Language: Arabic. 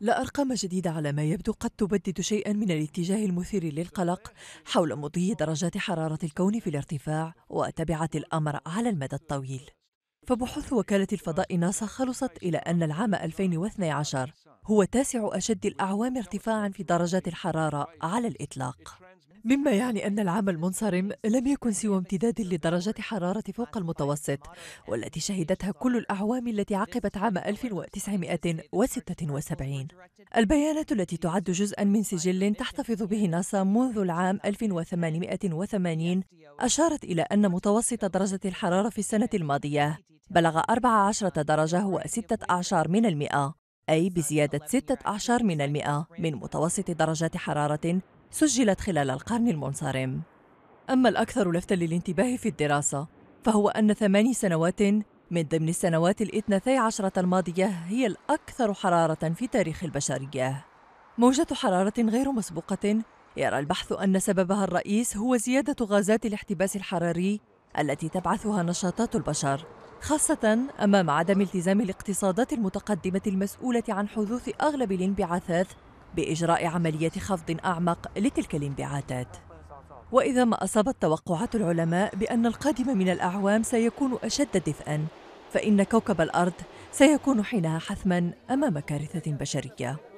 لا أرقام جديدة على ما يبدو قد تبدد شيئا من الاتجاه المثير للقلق حول مضي درجات حرارة الكون في الارتفاع وتبعة الأمر على المدى الطويل فبحوث وكالة الفضاء ناسا خلصت إلى أن العام 2012 هو تاسع أشد الأعوام ارتفاعا في درجات الحرارة على الإطلاق مما يعني أن العام المنصرم لم يكن سوى امتداد لدرجة حرارة فوق المتوسط والتي شهدتها كل الأعوام التي عقبت عام 1976 البيانات التي تعد جزءا من سجل تحتفظ به ناسا منذ العام 1880 أشارت إلى أن متوسط درجة الحرارة في السنة الماضية بلغ 14 درجة وستة أعشار من المئة أي بزيادة ستة أعشار من المئة من متوسط درجات حرارة سجلت خلال القرن المنصرم أما الأكثر لفتا للانتباه في الدراسة فهو أن ثماني سنوات من ضمن السنوات الاثنتي عشرة الماضية هي الأكثر حرارة في تاريخ البشرية موجة حرارة غير مسبوقة يرى البحث أن سببها الرئيس هو زيادة غازات الاحتباس الحراري التي تبعثها نشاطات البشر خاصة أمام عدم التزام الاقتصادات المتقدمة المسؤولة عن حدوث أغلب الانبعاثات بإجراء عملية خفض أعمق لتلك الانبعاثات وإذا ما أصابت توقعات العلماء بأن القادم من الأعوام سيكون أشد دفئاً فإن كوكب الأرض سيكون حينها حتما أمام كارثة بشرية